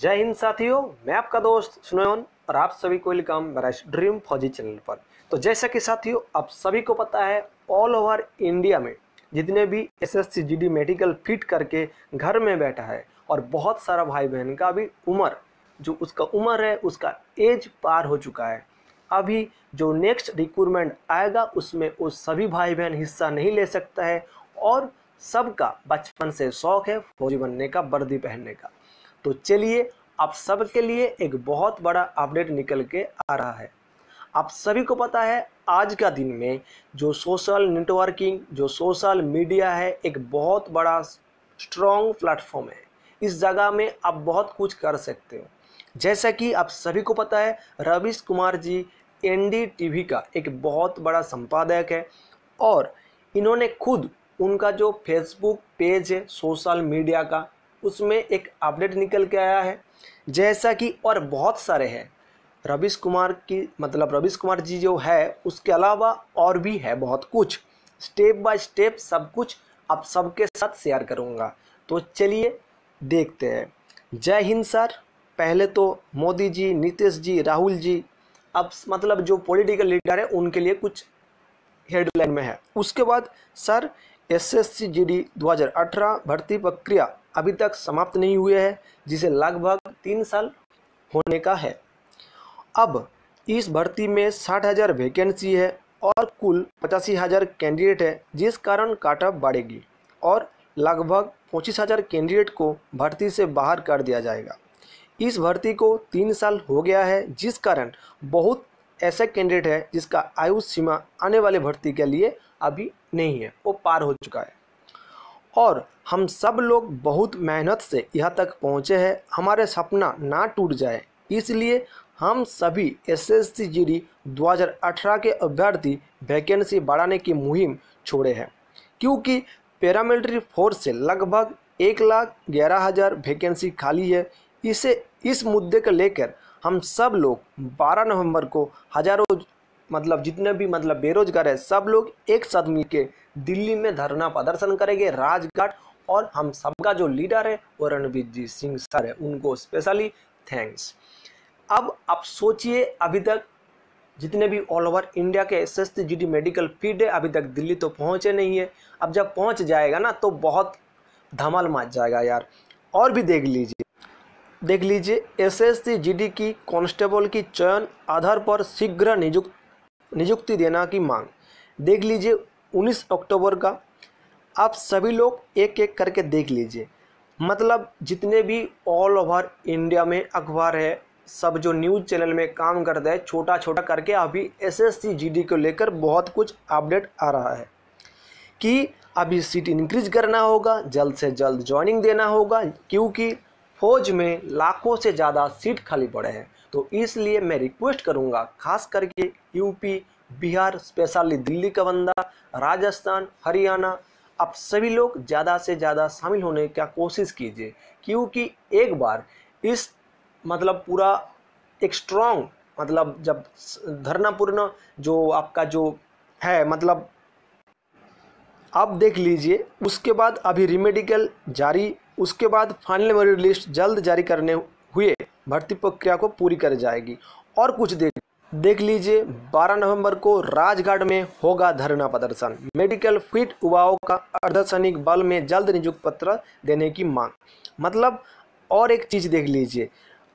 जय हिंद साथियों मैं आपका दोस्त सुनोन और आप सभी को वेलकम मेरा ड्रीम फौजी चैनल पर तो जैसा कि साथियों आप सभी को पता है ऑल ओवर इंडिया में जितने भी एस जीडी मेडिकल फिट करके घर में बैठा है और बहुत सारा भाई बहन का भी उम्र जो उसका उम्र है उसका एज पार हो चुका है अभी जो नेक्स्ट रिक्रूटमेंट आएगा उसमें वो उस सभी भाई बहन हिस्सा नहीं ले सकता है और सबका बचपन से शौक है फौजी बनने का वर्दी पहनने का तो चलिए आप सबके लिए एक बहुत बड़ा अपडेट निकल के आ रहा है आप सभी को पता है आज का दिन में जो सोशल नेटवर्किंग जो सोशल मीडिया है एक बहुत बड़ा स्ट्रॉन्ग प्लेटफॉर्म है इस जगह में आप बहुत कुछ कर सकते हो जैसा कि आप सभी को पता है रविश कुमार जी एनडीटीवी का एक बहुत बड़ा संपादक है और इन्होंने खुद उनका जो फेसबुक पेज है सोशल मीडिया का उसमें एक अपडेट निकल के आया है जैसा कि और बहुत सारे हैं रविश कुमार की मतलब रविश कुमार जी जो है उसके अलावा और भी है बहुत कुछ स्टेप बाय स्टेप सब कुछ आप सबके साथ शेयर करूँगा तो चलिए देखते हैं जय हिंद सर पहले तो मोदी जी नीतीश जी राहुल जी अब मतलब जो पॉलिटिकल लीडर है उनके लिए कुछ हेडलाइन में है उसके बाद सर एसएससी जीडी 2018 भर्ती प्रक्रिया अभी तक समाप्त नहीं हुए हैं जिसे लगभग तीन साल होने का है अब इस भर्ती में साठ हज़ार वैकेंसी है और कुल पचासी हज़ार कैंडिडेट है जिस कारण काटअप बढ़ेगी और लगभग पच्चीस हज़ार कैंडिडेट को भर्ती से बाहर कर दिया जाएगा इस भर्ती को तीन साल हो गया है जिस कारण बहुत ऐसे कैंडिडेट है जिसका आयु सीमा आने वाले भर्ती के लिए अभी नहीं है वो पार हो चुका है और हम सब लोग बहुत मेहनत से यहाँ तक पहुँचे हैं हमारे सपना ना टूट जाए इसलिए हम सभी एसएससी जीडी 2018 के अभ्यर्थी वैकेंसी बढ़ाने की मुहिम छोड़े हैं क्योंकि पैरामिलिट्री फोर्स से लगभग एक लाख ग्यारह हज़ार वैकेंसी खाली है इसे इस मुद्दे को लेकर हम सब लोग 12 नवंबर को हजारों मतलब जितने भी मतलब बेरोजगार है सब लोग एक साथ के दिल्ली में धरना प्रदर्शन करेंगे राजघाट और हम सबका जो लीडर है वो रणवीर जी सिंह सर है उनको स्पेशली थैंक्स अब आप सोचिए अभी तक जितने भी ऑल ओवर इंडिया के एस जी मेडिकल फील्ड है अभी तक दिल्ली तो पहुंचे नहीं है अब जब पहुंच जाएगा ना तो बहुत धमाल मच जाएगा यार और भी देख लीजिए देख लीजिए S S C G D की कांस्टेबल की चयन आधार पर शीघ्र नियुक्त नियुक्ति देना की मांग देख लीजिए 19 अक्टूबर का आप सभी लोग एक एक करके देख लीजिए मतलब जितने भी ऑल ओवर इंडिया में अखबार है सब जो न्यूज़ चैनल में काम करते हैं छोटा छोटा करके अभी एस एस को लेकर बहुत कुछ अपडेट आ रहा है कि अभी सीट इंक्रीज करना होगा जल्द से जल्द ज्वाइनिंग देना होगा क्योंकि फौज में लाखों से ज़्यादा सीट खाली पड़े हैं तो इसलिए मैं रिक्वेस्ट करूंगा खास करके यूपी बिहार स्पेशली दिल्ली का बंदा राजस्थान हरियाणा आप सभी लोग ज़्यादा से ज़्यादा शामिल होने का कोशिश कीजिए क्योंकि एक बार इस मतलब पूरा एक स्ट्रॉन्ग मतलब जब धरनापूर्ण जो आपका जो है मतलब आप देख लीजिए उसके बाद अभी रिमेडिकल जारी उसके बाद फाइनल मेरिट लिस्ट जल्द जारी करने हुए भर्ती प्रक्रिया को पूरी कर जाएगी और कुछ देख देख लीजिए 12 नवंबर को राजघाट में होगा धरना प्रदर्शन मेडिकल फिट युवाओं का अर्धसैनिक बल में जल्द नियुक्त पत्र देने की मांग मतलब और एक चीज़ देख लीजिए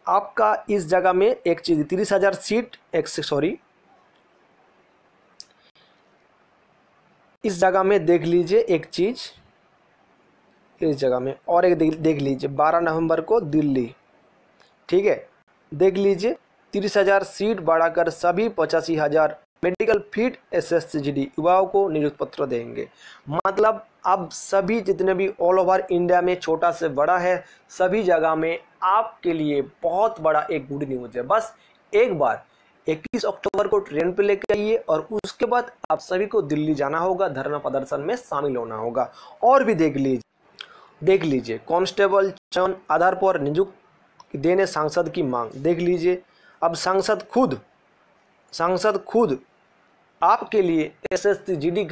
आपका इस जगह में एक चीज़ तीस हज़ार सीट एक सॉरी इस जगह में देख लीजिए एक चीज़ इस जगह में और एक देख, देख लीजिए 12 नवंबर को दिल्ली ठीक है देख लीजिए तीस हजार सीट बढ़ाकर सभी पचासी हजार मेडिकल फीट एस एस युवाओं को नियुक्त पत्र देंगे मतलब अब सभी जितने भी ऑल ओवर इंडिया में छोटा से बड़ा है सभी जगह में आपके लिए बहुत बड़ा एक गुड न्यूज़ है बस एक बार 21 अक्टूबर को ट्रेन पे लेकर आइए और उसके बाद आप सभी को दिल्ली जाना होगा धरना प्रदर्शन में शामिल होना होगा और भी देख लीजिए देख लीजिए कांस्टेबल चयन आधार पर नियुक्त कि देने सांसद की मांग देख लीजिए अब सांसद खुद सांसद खुद आपके लिए एस एस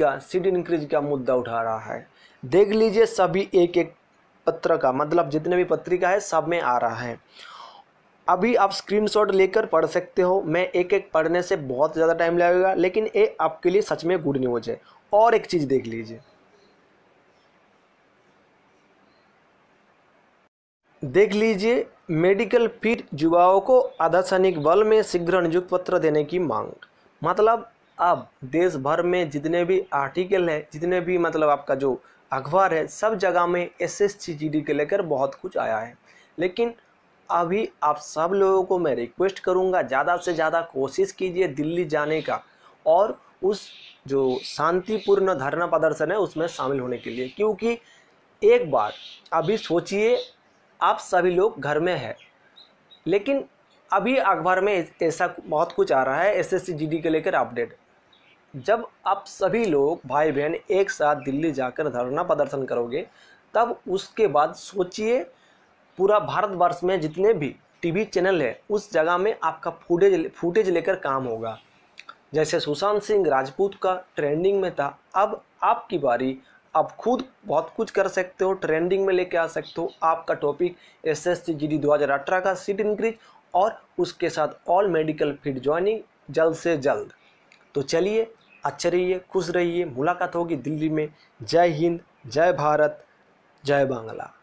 का सीट इंक्रीज का मुद्दा उठा रहा है देख लीजिए सभी एक एक पत्र का मतलब जितने भी पत्रिका है सब में आ रहा है अभी आप स्क्रीनशॉट लेकर पढ़ सकते हो मैं एक एक पढ़ने से बहुत ज़्यादा टाइम लगेगा लेकिन ये आपके लिए सच में गुड न्यूज है और एक चीज़ देख लीजिए देख लीजिए मेडिकल फिट युवाओं को आधा सैनिक बल में शीघ्र नियुक्त पत्र देने की मांग मतलब अब देश भर में जितने भी आर्टिकल हैं जितने भी मतलब आपका जो अखबार है सब जगह में एस एस के लेकर बहुत कुछ आया है लेकिन अभी आप सब लोगों को मैं रिक्वेस्ट करूंगा ज़्यादा से ज़्यादा कोशिश कीजिए दिल्ली जाने का और उस जो शांतिपूर्ण धरना प्रदर्शन है उसमें शामिल होने के लिए क्योंकि एक बार अभी सोचिए आप सभी लोग घर में है लेकिन अभी अखबार में ऐसा बहुत कुछ आ रहा है एस एस के लेकर अपडेट जब आप सभी लोग भाई बहन एक साथ दिल्ली जाकर धरना प्रदर्शन करोगे तब उसके बाद सोचिए पूरा भारतवर्ष में जितने भी टीवी चैनल है उस जगह में आपका फुटेज फुटेज लेकर काम होगा जैसे सुशांत सिंह राजपूत का ट्रेंडिंग में था अब आपकी बारी आप खुद बहुत कुछ कर सकते हो ट्रेंडिंग में लेके आ सकते हो आपका topic S S C G D दो हज़ार अठारह का सीट इंक्रीज और उसके साथ ऑल मेडिकल फील्ड ज्वाइनिंग जल्द से जल्द तो चलिए अच्छे रहिए खुश रहिए मुलाकात होगी दिल्ली में जय हिंद जय भारत जय बांग्ला